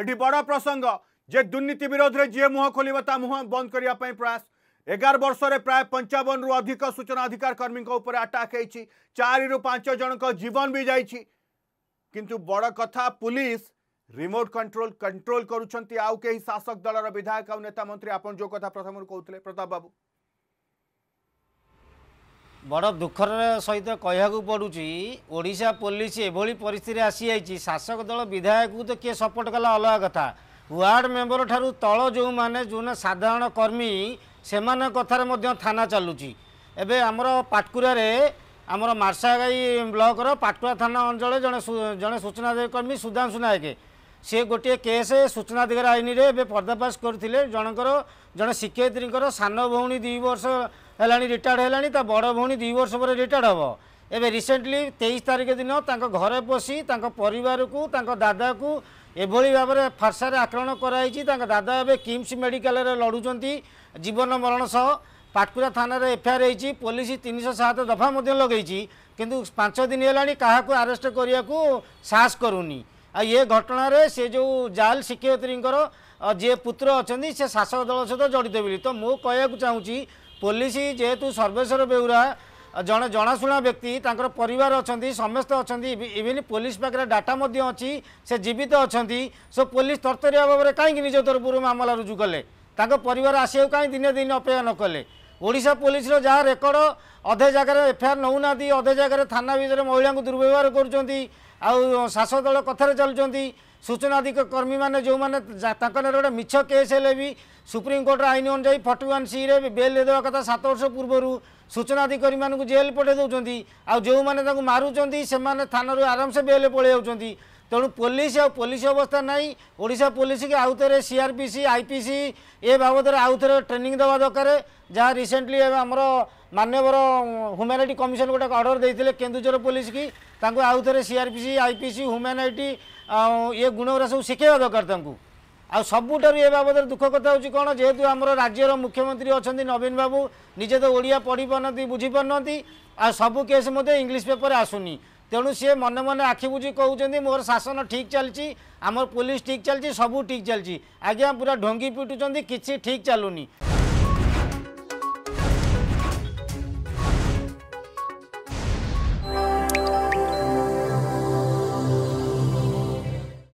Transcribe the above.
এটি বড় প্রসঙ্গ যে দুর্নীতি বিরোধে যে মুহ খোলব তা মুহ বন্ধ করা প্রয়াস এগার বর্ষে প্রায় পঞ্চাবন রু অধিক সূচনা অধিকার কর্মী উপরে আটাক হয়েছি চারি রু পাঁচ জনক জীবন বি যাই কিন্তু বড় কথা পুলিশ রিমোট কন্ট্রোল কন্ট্রোল করুছেন আউ কেহি শাসক দলর বিধায়ক আউ নেতা মন্ত্রী আপনার যে কথা প্রথম কৌলে প্রতাপ বাবু ବଡ଼ ଦୁଃଖର ସହିତ କହିବାକୁ ପଡ଼ୁଛି ଓଡ଼ିଶା ପୋଲିସ ଏଭଳି ପରିସ୍ଥିତିରେ ଆସିଯାଇଛି ଶାସକ ଦଳ ବିଧାୟକକୁ ତ କିଏ ସପୋର୍ଟ କଲା ଅଲଗା କଥା ୱାର୍ଡ଼ ମେମ୍ବର ଠାରୁ ତଳ ଯେଉଁମାନେ ଯେଉଁମାନେ ସାଧାରଣ କର୍ମୀ ସେମାନଙ୍କ କଥାରେ ମଧ୍ୟ ଥାନା ଚାଲୁଛି ଏବେ ଆମର ପାଟକୁରାରେ ଆମର ମାର୍ଶାଗାଈ ବ୍ଲକର ପାଟୁଆ ଥାନା ଅଞ୍ଚଳରେ ଜଣେ ଜଣେ ସୂଚନା କର୍ମୀ ସୁଧାଂଶୁ ନାୟକ ସିଏ ଗୋଟିଏ କେସ୍ ସୂଚନା ଅଧିକାର ଆଇନରେ ଏବେ ପର୍ଦ୍ଦାଫାସ କରିଥିଲେ ଜଣଙ୍କର ଜଣେ ଶିକ୍ଷୟତ୍ରୀଙ୍କର ସାନ ଭଉଣୀ ଦୁଇ ବର୍ଷ ହେଲାଣି ରିଟାର୍ଡ଼ ହେଲାଣି ତା ବଡ଼ ଭଉଣୀ ଦୁଇ ବର୍ଷ ପରେ ରିଟାର୍ଡ଼ ହେବ ଏବେ ରିସେଣ୍ଟଲି ତେଇଶ ତାରିଖ ଦିନ ତାଙ୍କ ଘରେ ପଶି ତାଙ୍କ ପରିବାରକୁ ତାଙ୍କ ଦାଦାକୁ ଏଭଳି ଭାବରେ ଫାର୍ସାରେ ଆକ୍ରମଣ କରାଯାଇଛି ତାଙ୍କ ଦାଦା ଏବେ କିମ୍ସ ମେଡ଼ିକାଲରେ ଲଢ଼ୁଛନ୍ତି ଜୀବନ ମରଣ ସହ ପାଟକୁରା ଥାନାରେ ଏଫଆଇଆର୍ ହେଇଛି ପୋଲିସ ତିନିଶହ ସାତ ଦଫା ମଧ୍ୟ ଲଗେଇଛି କିନ୍ତୁ ପାଞ୍ଚ ଦିନ ହେଲାଣି କାହାକୁ ଆରେଷ୍ଟ କରିବାକୁ ସାହସ କରୁନି ଆଉ ଏ ଘଟଣାରେ ସେ ଯେଉଁ ଜାଲ ଶିକ୍ଷୟତ୍ରୀଙ୍କର ଯିଏ ପୁତ୍ର ଅଛନ୍ତି ସେ ଶାସକ ଦଳ ସହିତ ଜଡ଼ିତ ବୋଲି ତ ମୁଁ କହିବାକୁ ଚାହୁଁଛି ପୋଲିସ ଯେହେତୁ ସର୍ବେଶ୍ୱର ବେହୁରା ଜଣେ ଜଣାଶୁଣା ବ୍ୟକ୍ତି ତାଙ୍କର ପରିବାର ଅଛନ୍ତି ସମସ୍ତେ ଅଛନ୍ତି ଇଭିନ୍ ପୋଲିସ ପାଖରେ ଡାଟା ମଧ୍ୟ ଅଛି ସେ ଜୀବିତ ଅଛନ୍ତି ସେ ପୋଲିସ ତର୍ତ୍ତରିଆ ଭାବରେ କାହିଁକି ନିଜ ତରଫରୁ ମାମଲା ରୁଜୁ କଲେ ତାଙ୍କ ପରିବାର ଆସିବାକୁ କାହିଁକି ଦିନେ ଦିନେ ଅପେକ୍ଷା ନ କଲେ ଓଡ଼ିଶା ପୋଲିସର ଯାହା ରେକର୍ଡ଼ ଅଧେ ଜାଗାରେ ଏଫ୍ଆଇଆର୍ ନେଉନାହାନ୍ତି ଅଧେ ଜାଗାରେ ଥାନା ଭିତରେ ମହିଳାଙ୍କୁ ଦୁର୍ବ୍ୟବହାର କରୁଛନ୍ତି ଆଉ ଶାସକ ଦଳ କଥାରେ ଚାଲୁଛନ୍ତି ସୂଚନାଧିକ କର୍ମୀମାନେ ଯେଉଁମାନେ ତାଙ୍କ ନାଁରେ ଗୋଟେ ମିଛ କେସ୍ ହେଲେ ବି ସୁପ୍ରିମକୋର୍ଟର ଆଇନ ଅନୁଯାୟୀ ଫର୍ଟି ୱାନ୍ ସିରେ ବେଲ୍ ଦେବା କଥା ସାତ ବର୍ଷ ପୂର୍ବରୁ ସୂଚନାଧିକାରୀମାନଙ୍କୁ ଜେଲ୍ ପଠାଇ ଦେଉଛନ୍ତି ଆଉ ଯେଉଁମାନେ ତାଙ୍କୁ ମାରୁଛନ୍ତି ସେମାନେ ଥାନାରୁ ଆରାମସେ ବେଲ୍ ପଳାଇ ଯାଉଛନ୍ତି তেমন পুলিশ আলিশ অবস্থা নাই ওড়শা পুলিশকে আউথরে সিআরপিসি আইপিসি এ বাবদরে আউথরে ট্রেনিং দেওয়া দরকার যা রিসেন্টলি আমার মানবর হ্যুমানিটি কমিশন গোটে অর্ডর দিয়ে কেন্দুঝর পুলিশ কি তাঁকু আউথরে সিআরপিসি আইপিসি হ্যুমানিটি ইয়ে গুণগুড়া সব শিখাইবা দরকার তাঁকু ଆଉ ସବୁଠାରୁ ଏ ବାବଦରେ ଦୁଃଖ କଥା ହେଉଛି କ'ଣ ଯେହେତୁ ଆମର ରାଜ୍ୟର ମୁଖ୍ୟମନ୍ତ୍ରୀ ଅଛନ୍ତି ନବୀନ ବାବୁ ନିଜେ ତ ଓଡ଼ିଆ ପଢ଼ିପାରୁନାହାନ୍ତି ବୁଝିପାରୁନାହାନ୍ତି ଆଉ ସବୁ କେସ୍ ମଧ୍ୟ ଇଂଲିଶ ପେପର ଆସୁନି তেমন সি মনে মনে আখি বুঝি কৌন মোর শাসন ঠিক চালছি আমার পুলিশ ঠিক চালছি সবু ঠিক চালছি আজ্ঞা পুরা ঢঙ্গি পিটুচার কিছু ঠিক চালুনি